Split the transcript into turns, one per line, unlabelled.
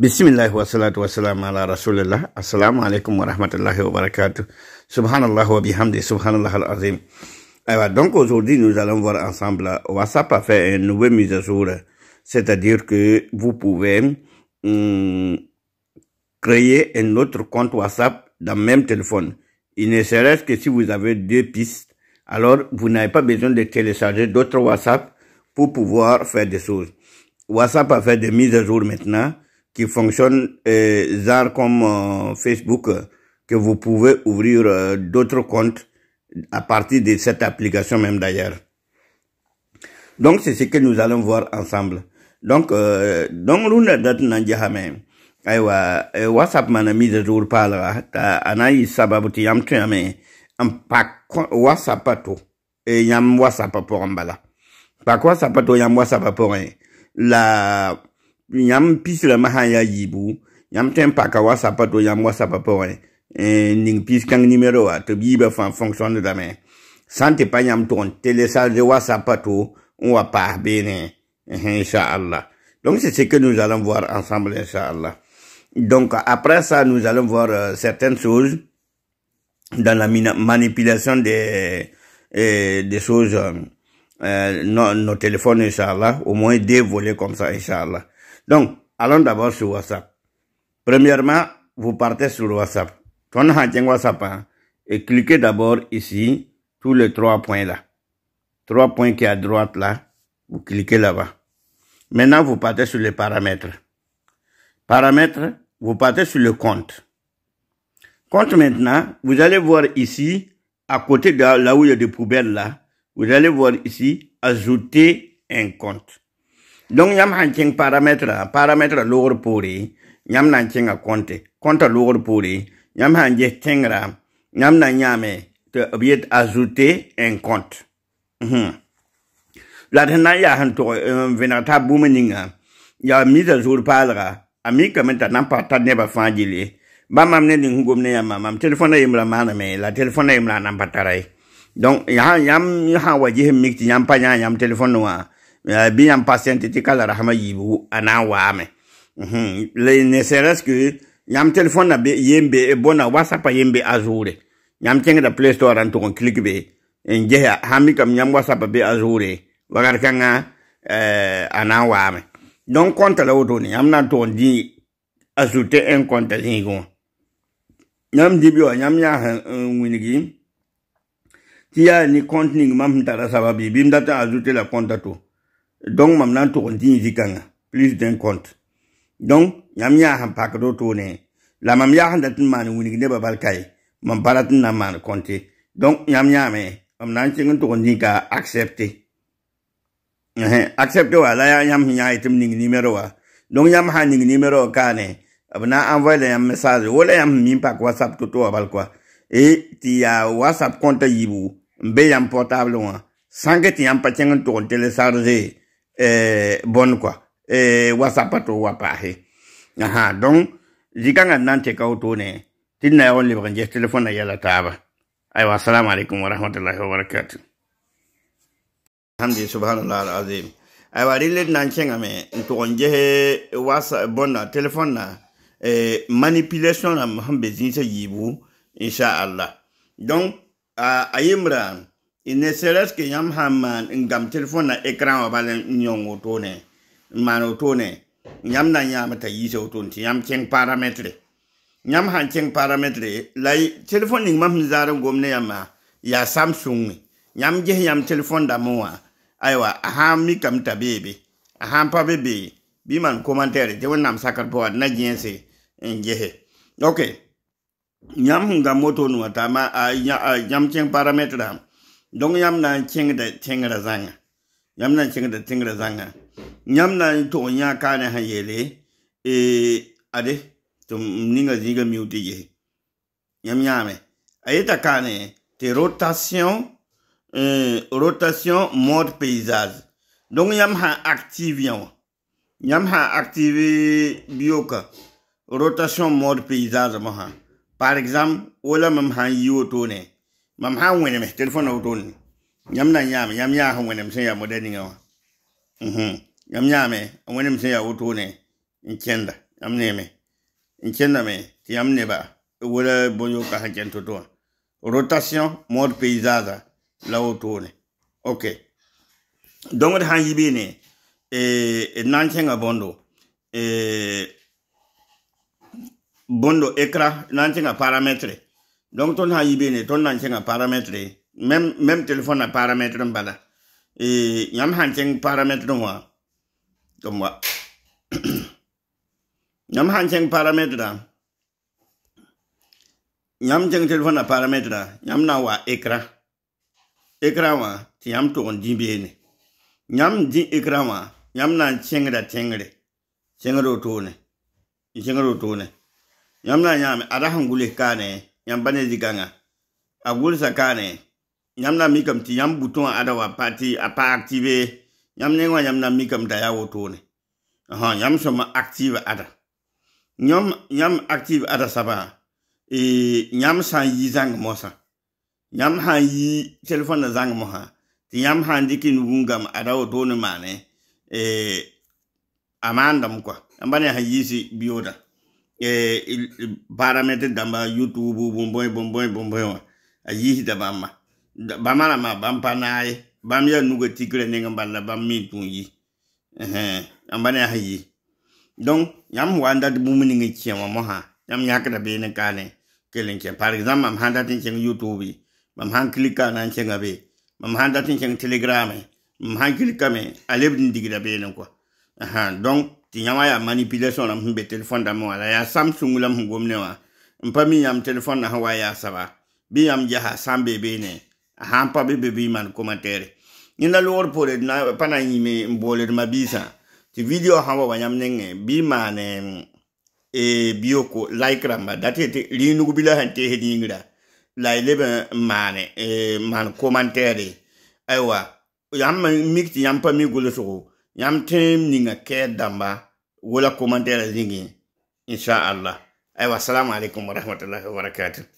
salatu wa salam ala rasulillah assalamu alaikum wa rahmatullahi wa barakatuh subhanallah wa bihamdi subhanallah al azim eh Alors, bah, donc aujourd'hui nous allons voir ensemble euh, WhatsApp a fait une nouvelle mise à jour c'est à dire que vous pouvez hum, créer un autre compte WhatsApp dans le même téléphone il ne serait que si vous avez deux pistes alors vous n'avez pas besoin de télécharger d'autres WhatsApp pour pouvoir faire des choses WhatsApp a fait des mises à jour maintenant qui fonctionne euh, genre comme euh, Facebook, que vous pouvez ouvrir euh, d'autres comptes à partir de cette application même d'ailleurs. Donc c'est ce que nous allons voir ensemble. Donc euh, donc l'une dat nanja hame. Aywa WhatsApp mana de jour la ta anayi sababu ti yam tuame am pa WhatsApp il e yam WhatsApp pour ambala. Pa quoi ça y yam WhatsApp pour la yam pis rãmbã sã n yaa yiibu yãmb tõe n paka wasapa do yam wasapa pa wã eh, ning pis kang numero, wã tɩ b Sante fãa fonction dame sã n pa yãmb tʋg télécharge to eh, inshallah donc c'est ce que nous allons voir ensemble inshallah donc après ça nous allons voir euh, certaines choses dans la manipulation des eh, des choses euh, nos, nos téléphones inshallah au moins deux volets comme ça inshallah donc, allons d'abord sur WhatsApp. Premièrement, vous partez sur WhatsApp. Ton WhatsApp, hein, et cliquez d'abord ici, tous les trois points là. Trois points qui est à droite là, vous cliquez là-bas. Maintenant, vous partez sur les paramètres. Paramètres, vous partez sur le compte. Compte maintenant, vous allez voir ici, à côté de là où il y a des poubelles là, vous allez voir ici, ajouter un compte. donc yãmb sãn kẽng parametra parametra loogr poore yãmb na n kẽnga kõnte kõnta loogr poore yãmb sãn ges tẽngra yãmb na n yãame tɩ b yet azoute un compte mhm. la d sẽn na n yaa sẽn tog n vẽneg t'a bũmb ninga yaa misa zoor paalga a mikame t'a na n pa ta nebã fãa gille bãmb mam ne ning sẽn gomne yãmba mam telefõna yembra maaneme la telefõna yembra a na n pa tara ye donc yãmb sãn wa ges n mik tɩ yãmb pa yãa yãmb telefõn wã Euh, bien patient patienté kala rahma yibu ana waame mhm. le ne serait-ce que yam téléphone na yembe e bona whatsapp yembe azure yam tenga da play store en ton clic be en je hami kam yam whatsapp be azure wagar kanga euh ana waame donc compte la auto ni yam na ton di ajouter un compte zingo yam dibio yam ya winigi ti ya ni compte ni mam tara sababi bim data ajouter la compte tout donc mam nan to plus d'un compte donc nyam ya han la mam ya man man wuni na man compte donc nyam mais, me mam nan cingen to ndi accepter wa la yam nya ning numero wa donc yam ning numero kane. abna envoyer un message wala yam min pak whatsapp to abal kwa. et ti ya whatsapp compte yibu mbe yam portable wa sanke ti yam pa cingen to télécharger eh, bonne quoi eh, wasapa to wapahe aha donc jikanga nante ka utone tinna yo libre nje telefone na yala taba aywa assalamu alaikum wa rahmatullahi wa barakatuh hamdi subhanallah alazim aywa rile nan chenga to nje wasa bonna telefone na eh, manipulation na hambe zinse yibu insha donc a ayimran ne serait-ce que yam hamman eh, ngam téléphone na écran wa bala nyongo tone mano tone yam na yam ta yise oton ti yam chen paramètre yam han chen parametre lai telephone ning mam zara gomne yama ya samsung yam je yam téléphone da mo wa aiwa mi kam ta bebe aha pa bebe bi man commentaire je wonnam sakar bo na jense ngehe eh, okay yam ngam moto nu ta ma yam chen parametre dong yam na ching de ching ra zang yam na ching de ching ra zang yam na to nya ka na ha ye le e ade tum ninga jiga miu ti ye yam ya me aye ta ka ne te rotation euh rotation mode paysage dong yam ha active yan yam ha active bioka rotation mode paysage ma ha par exemple wala mam ha yi to ne mam ha ŋwɛnɛmɛ telefɔn o don nyam na nyaami nyam yaa ha ŋwɛnɛm sɛn yaa mɔdɛ niŋɛ wa mhm nyam nyaami ŋwɛnɛm sɛn yaa o to ne n chɛnda nyam ne mɛ n chɛnda mɛ ti nyam ne ba wala bonyo ka ha chɛn to to rotation mode paysage la o to ne okay donc ha yi bi ne eh nan chɛnga bondo eh bondo ekra nan chɛnga parametre donc ton ha yibe ne ton nan chenga parametre même même téléphone na parametre mbala e yam han cheng parametre wa comme wa yam han cheng parametre da yam cheng téléphone na parametre da yam na wa écran écran wa ti yam to on dimbe ne yam di écran wa yam nan chengra chengre chengro to ne chengro to ne yam na yam ara hangule ka ne yãmb pa ne zĩ-kãngã b gʋlsa kaane yãmb na n mikame tɩ yãmb butõ wã ada wã tɩ a pa active yãmb neng wã yãmb na n mikame t'a yaa wotone ãã yãmb sõma active ada yãmb active ada sabã yãmb sã n yi zãng mosã yãmb sã n yi telefõn na zãng mosã tɩ yãmb sã n dɩk y nugũngame ada wotone maane e, a maandame kɔa yãmb pa ne sã yiisi bioodã baara eh, mete damba youtube bomboy bomboy bomboy wa a yihi da bamma bamala ma bampa naye bam ya nuga tikre ne ngam balla bam mi tun yi eh ambane ha yi donc yam wanda de bumuni ngi kiyawa mo ha yam yakada be ne kane kelen ke par exemple am handa tin chen youtube mam han klika nan chen abe mam handa tin chen telegram mam han klika me aleb din digira be ne ko aha donc ti nyama ya manipulation na mbe telefon da mwala ya samsung la mungu mnewa mpa mi ya mtelefon na hawa ya saba bi ya mjaha sambe bene hampa bi bi bi man komantere nina lor pole na pana nyime mbole di mabisa ti video hawa wa nyam nenge bi ma ne e bioko like ramba dati ti li nugu bila hante he di ingra la ilebe e mane e man komantere aywa yamma mikti yampa mi gulo soko yãmb tẽem ninga kɛɛd dãmba wola komantɛɛra zĩngẽ insha allah aywa assalamu rahmatullahi wa barakatuh